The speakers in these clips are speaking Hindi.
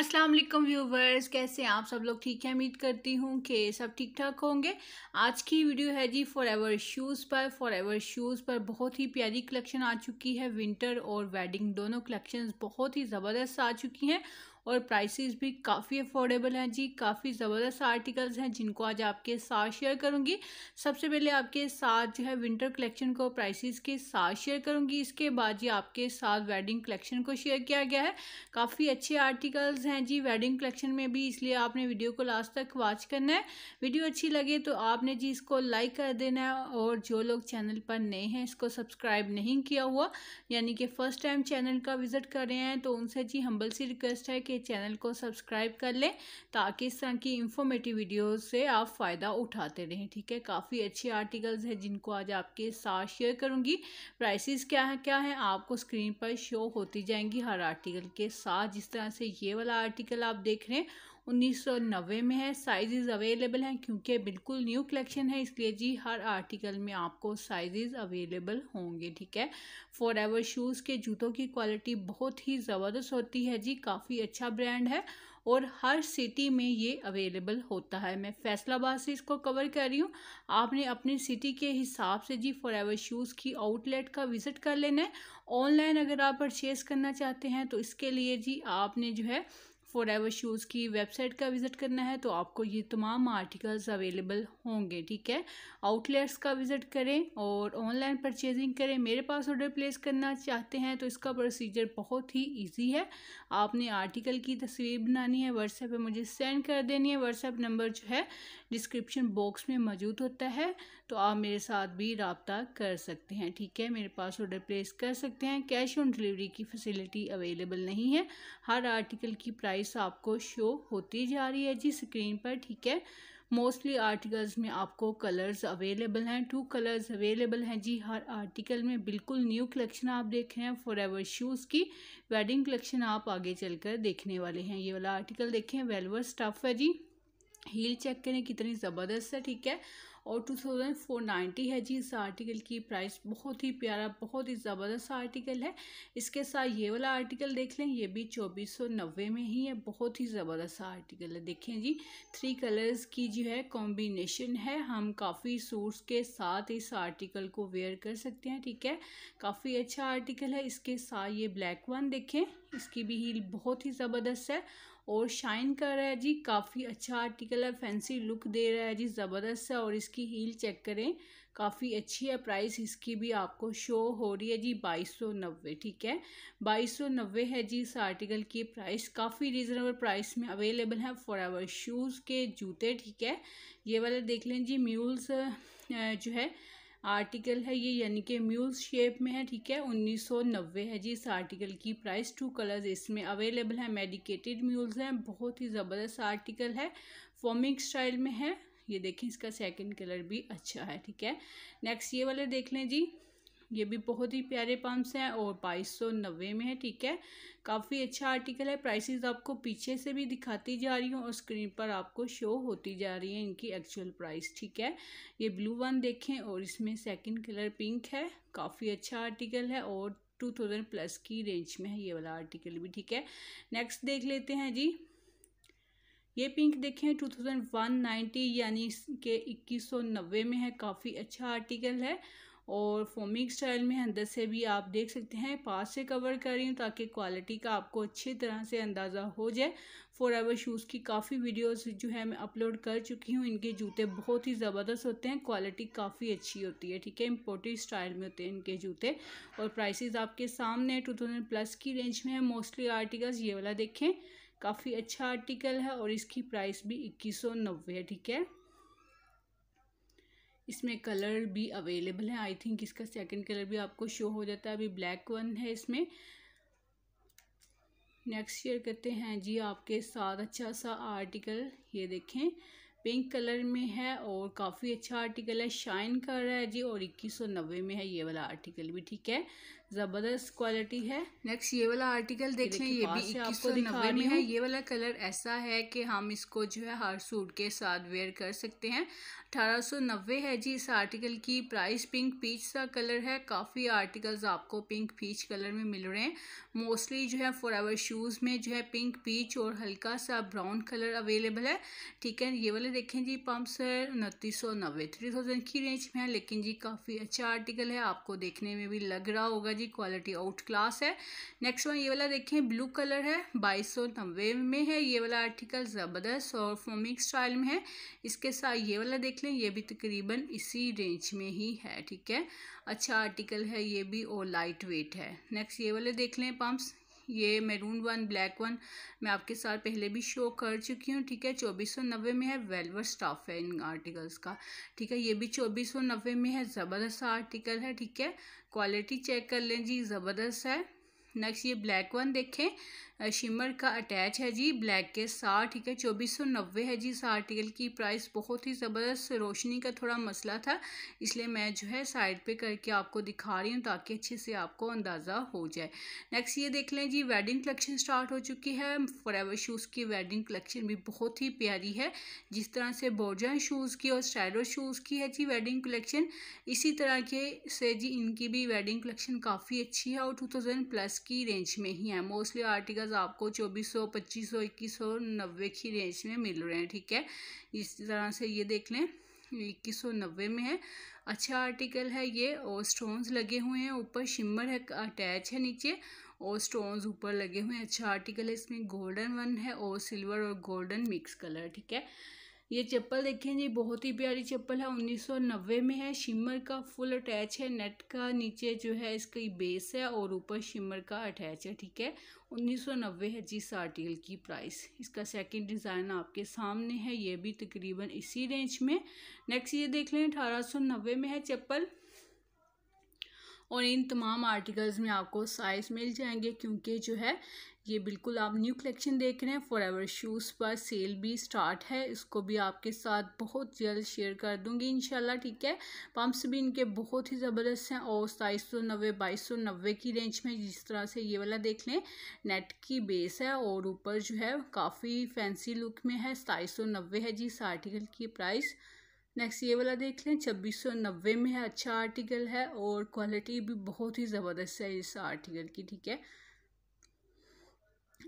असलम व्यूवर्स कैसे हैं आप सब लोग ठीक है उम्मीद करती हूँ कि सब ठीक ठाक होंगे आज की वीडियो है जी फॉर एवर शूज़ पर फॉर एवर शूज़ पर बहुत ही प्यारी कलेक्शन आ चुकी है विंटर और वेडिंग दोनों कलेक्शंस बहुत ही ज़बरदस्त आ चुकी हैं और प्राइसेस भी काफ़ी अफोर्डेबल हैं जी काफ़ी ज़बरदस्त आर्टिकल्स हैं जिनको आज आपके साथ शेयर करूँगी सबसे पहले आपके साथ जो है विंटर कलेक्शन को प्राइसेस के साथ शेयर करूँगी इसके बाद जी आपके साथ वेडिंग कलेक्शन को शेयर किया गया है काफ़ी अच्छे आर्टिकल्स हैं जी वेडिंग कलेक्शन में भी इसलिए आपने वीडियो को लास्ट तक वॉच करना है वीडियो अच्छी लगे तो आपने जी इसको लाइक कर देना है और जो लोग चैनल पर नए हैं इसको सब्सक्राइब नहीं किया हुआ यानी कि फ़र्स्ट टाइम चैनल का विज़िट कर रहे हैं तो उनसे जी हम्बल सी रिक्वेस्ट है कि के चैनल को सब्सक्राइब कर लें ताकि इस तरह की इंफॉर्मेटिव वीडियो से आप फ़ायदा उठाते रहें ठीक है काफ़ी अच्छे आर्टिकल्स हैं जिनको आज आपके साथ शेयर करूँगी प्राइसिस क्या है क्या है आपको स्क्रीन पर शो होती जाएंगी हर आर्टिकल के साथ जिस तरह से ये वाला आर्टिकल आप देख रहे हैं 1990 में है साइजेस अवेलेबल हैं क्योंकि बिल्कुल न्यू कलेक्शन है इसलिए जी हर आर्टिकल में आपको साइजेस अवेलेबल होंगे ठीक है फॉर एवर शूज़ के जूतों की क्वालिटी बहुत ही ज़बरदस्त होती है जी काफ़ी अच्छा ब्रांड है और हर सिटी में ये अवेलेबल होता है मैं फैसलाबाद से इसको कवर कर रही हूँ आपने अपनी सिटी के हिसाब से जी फॉर एवर शूज़ की आउटलेट का विज़िट कर लेना है ऑनलाइन अगर आप परचेज़ करना चाहते हैं तो इसके लिए जी आपने जो है फॉर एवर शूज़ की वेबसाइट का विज़िट करना है तो आपको ये तमाम आर्टिकल्स अवेलेबल होंगे ठीक है आउटलेट्स का विज़िट करें और ऑनलाइन परचेजिंग करें मेरे पास ऑर्डर प्लेस करना चाहते हैं तो इसका प्रोसीजर बहुत ही ईजी है आपने आर्टिकल की तस्वीर बनानी है व्हाट्सएप पर मुझे सेंड कर देनी है व्हाट्सएप नंबर जो है डिस्क्रिप्शन बॉक्स में मौजूद होता है तो आप मेरे साथ भी रबता कर सकते हैं ठीक है मेरे पास ऑर्डर प्लेस कर सकते हैं कैश ऑन डिलीवरी की फैसिलिटी अवेलेबल नहीं है हर आर्टिकल की प्राइस प्राइस आपको शो होती जा रही है जी स्क्रीन पर ठीक है मोस्टली आर्टिकल्स में आपको कलर्स अवेलेबल हैं टू कलर्स अवेलेबल हैं जी हर आर्टिकल में बिल्कुल न्यू कलेक्शन आप देख रहे हैं फॉर एवर शूज़ की वेडिंग कलेक्शन आप आगे चलकर देखने वाले हैं ये वाला आर्टिकल देखें वेलवर स्टफ़ है जी हील चेक करें कितनी ज़बरदस्त है ठीक है और टू थाउजेंड फोर नाइन्टी है जी इस आर्टिकल की प्राइस बहुत ही प्यारा बहुत ही ज़बरदस्त आर्टिकल है इसके साथ ये वाला आर्टिकल देख लें ये भी चौबीस सौ नब्बे में ही है बहुत ही ज़बरदस्त आर्टिकल है देखें जी थ्री कलर्स की जो है कॉम्बिनेशन है हम काफ़ी सूट्स के साथ इस आर्टिकल को वेयर कर सकते हैं ठीक है काफ़ी अच्छा आर्टिकल है इसके साथ ये ब्लैक वन देखें इसकी भी हील बहुत ही ज़बरदस्त है और शाइन कर रहा है जी काफ़ी अच्छा आर्टिकल है फैंसी लुक दे रहा है जी ज़बरदस्त है और इसकी हील चेक करें काफ़ी अच्छी है प्राइस इसकी भी आपको शो हो रही है जी बाईस सौ नब्बे ठीक है बाईस सौ नब्बे है जी इस आर्टिकल की प्राइस काफ़ी रिजनेबल प्राइस में अवेलेबल है फॉर आवर शूज़ के जूते ठीक है ये वाले देख लें जी म्यूल्स जो है आर्टिकल है ये यानी कि म्यूज़ शेप में है ठीक है नब्बे है जी इस आर्टिकल की प्राइस टू कलर्स इसमें अवेलेबल है मेडिकेटेड म्यूल्स हैं बहुत ही ज़बरदस्त आर्टिकल है फॉर्मिंग स्टाइल में है ये देखें इसका सेकंड कलर भी अच्छा है ठीक है नेक्स्ट ये वाला देख लें जी ये भी बहुत ही प्यारे पम्प्स हैं और बाईस सौ नब्बे में है ठीक है काफ़ी अच्छा आर्टिकल है प्राइसेस आपको पीछे से भी दिखाती जा रही हूँ और स्क्रीन पर आपको शो होती जा रही है इनकी एक्चुअल प्राइस ठीक है ये ब्लू वन देखें और इसमें सेकंड कलर पिंक है काफ़ी अच्छा आर्टिकल है और टू थाउजेंड प्लस की रेंज में है ये वाला आर्टिकल भी ठीक है नेक्स्ट देख लेते हैं जी ये पिंक देखें टू थाउजेंड वन नाइन्टी यानी के इक्कीस सौ नब्बे में है काफ़ी अच्छा आर्टिकल है और फोमिक स्टाइल में अंदर से भी आप देख सकते हैं पास से कवर कर रही हूँ ताकि क्वालिटी का आपको अच्छी तरह से अंदाज़ा हो जाए फोर आवर शूज़ की काफ़ी वीडियोस जो है मैं अपलोड कर चुकी हूँ इनके जूते बहुत ही ज़बरदस्त होते हैं क्वालिटी काफ़ी अच्छी होती है ठीक है इम्पोर्टेड स्टाइल में होते हैं इनके जूते और प्राइस आपके सामने टू थाउजेंड प्लस की रेंज में है मोस्टली आर्टिकल्स ये वाला देखें काफ़ी अच्छा आर्टिकल है और इसकी प्राइस भी इक्कीस सौ नब्बे है ठीक है इसमें कलर भी अवेलेबल है आई थिंक इसका सेकंड कलर भी आपको शो हो जाता है अभी ब्लैक वन है इसमें नेक्स्ट शेयर करते हैं जी आपके साथ अच्छा सा आर्टिकल ये देखें पिंक कलर में है और काफ़ी अच्छा आर्टिकल है शाइन कर रहा है जी और इक्कीस सौ नब्बे में है ये वाला आर्टिकल भी ठीक है ज़बरदस्त क्वालिटी है नेक्स्ट ये वाला आर्टिकल देख लें ये भी इक्कीस सौ नब्बे में है ये वाला कलर ऐसा है कि हम इसको जो है हर सूट के साथ वेयर कर सकते हैं अठारह सौ नब्बे है जी इस आर्टिकल की प्राइस पिंक पीच सा कलर है काफ़ी आर्टिकल्स आपको पिंक पीच कलर में मिल रहे हैं मोस्टली जो है फॉर आवर शूज़ में जो है पिंक पीच और हल्का सा ब्राउन कलर अवेलेबल है ठीक है ये वाले देखें जी पम्पसर उनतीस सौ नब्बे थ्री थाउजेंड की रेंज में है लेकिन जी काफ़ी अच्छा आर्टिकल है आपको देखने में भी लग रहा होगा जी जी क्वालिटी आउट क्लास है नेक्स्ट वन ये वाला देखें ब्लू कलर है बाईस सौ नब्बे में है ये वाला आर्टिकल ज़बरदस्त और फॉमिक स्टाइल में है इसके साथ ये वाला देख लें ये भी तकरीबन इसी रेंज में ही है ठीक है अच्छा आर्टिकल है ये भी और लाइट वेट है नेक्स्ट ये वाले देख लें पम्प्स ये मेरून वन ब्लैक वन मैं आपके साथ पहले भी शो कर चुकी हूँ ठीक है चौबीस सौ नब्बे में है वेलवर स्टाफ है इन आर्टिकल्स का ठीक है ये भी चौबीस सौ नब्बे में है ज़बरदस्त आर्टिकल है ठीक है क्वालिटी चेक कर लें जी ज़बरदस्त है नेक्स्ट ये ब्लैक वन देखें शिमर का अटैच है जी ब्लैक के साथ ठीक है चौबीस सौ नब्बे है जी इस आर्टिकल की प्राइस बहुत ही ज़बरदस्त रोशनी का थोड़ा मसला था इसलिए मैं जो है साइड पे करके आपको दिखा रही हूँ ताकि अच्छे से आपको अंदाज़ा हो जाए नेक्स्ट ये देख लें जी वेडिंग कलेक्शन स्टार्ट हो चुकी है फॉरेवर शूज़ की वेडिंग कलेक्शन भी बहुत ही प्यारी है जिस तरह से बोर्जन शूज़ की और स्टाइलर शूज़ की है जी वेडिंग कलेक्शन इसी तरह के से जी इनकी भी वेडिंग कलेक्शन काफ़ी अच्छी है और टू प्लस की रेंज में ही हैं मोस्टली आर्टिकल्स आपको चौबीस सौ पच्चीस सौ इक्कीस सौ नब्बे की रेंज में मिल रहे हैं ठीक है इस तरह से ये देख लें इक्कीस सौ नब्बे में है अच्छा आर्टिकल है ये और स्टोन्स लगे हुए हैं ऊपर शिमर है अटैच है नीचे और स्टोन्स ऊपर लगे हुए हैं अच्छा आर्टिकल है इसमें गोल्डन वन है और सिल्वर और गोल्डन मिक्स कलर ठीक है ये चप्पल देखें जी बहुत ही प्यारी चप्पल है 1990 में है शिमर का फुल अटैच है नेट का नीचे जो है इसकी बेस है और ऊपर शिमर का अटैच है ठीक है 1990 है जी इस आर्टिकल की प्राइस इसका सेकंड डिज़ाइन आपके सामने है ये भी तकरीबन इसी रेंज में नेक्स्ट ये देख लें अठारह में है चप्पल और इन तमाम आर्टिकल्स में आपको साइज़ मिल जाएंगे क्योंकि जो है ये बिल्कुल आप न्यू कलेक्शन देख रहे हैं फॉर एवर शूज़ पर सेल भी स्टार्ट है इसको भी आपके साथ बहुत जल्द शेयर कर दूंगी इनशाला ठीक है पम्प्स भी इनके बहुत ही ज़बरदस्त हैं और सताईस सौ नब्बे बाईस सौ नब्बे की रेंज में जिस तरह से ये वाला देख लें नेट की बेस है और ऊपर जो है काफ़ी फैंसी लुक में है सताईस सौ नब्बे है जी इस आर्टिकल की प्राइस नेक्स्ट ये वाला देख लें छब्बीस सौ नब्बे में है अच्छा आर्टिकल है और क्वालिटी भी बहुत ही ज़बरदस्त है इस आर्टिकल की ठीक है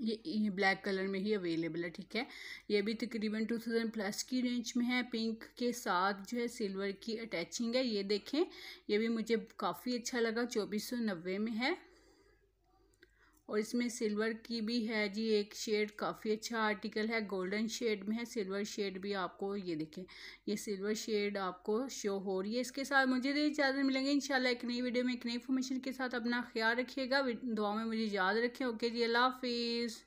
ये ये ब्लैक कलर में ही अवेलेबल है ठीक है ये भी तकरीबन टू थाउजेंड प्लस की रेंज में है पिंक के साथ जो है सिल्वर की अटैचिंग है ये देखें ये भी मुझे काफ़ी अच्छा लगा चौबीस सौ नब्बे में है और इसमें सिल्वर की भी है जी एक शेड काफ़ी अच्छा आर्टिकल है गोल्डन शेड में है सिल्वर शेड भी आपको ये देखें ये सिल्वर शेड आपको शो हो रही है इसके साथ मुझे भी तो इजाज़त मिलेंगे इन एक नई वीडियो में एक नई इन्फॉर्मेशन के साथ अपना ख्याल रखिएगा दुआ में मुझे याद रखें ओके जी अल्लाह हाफिज़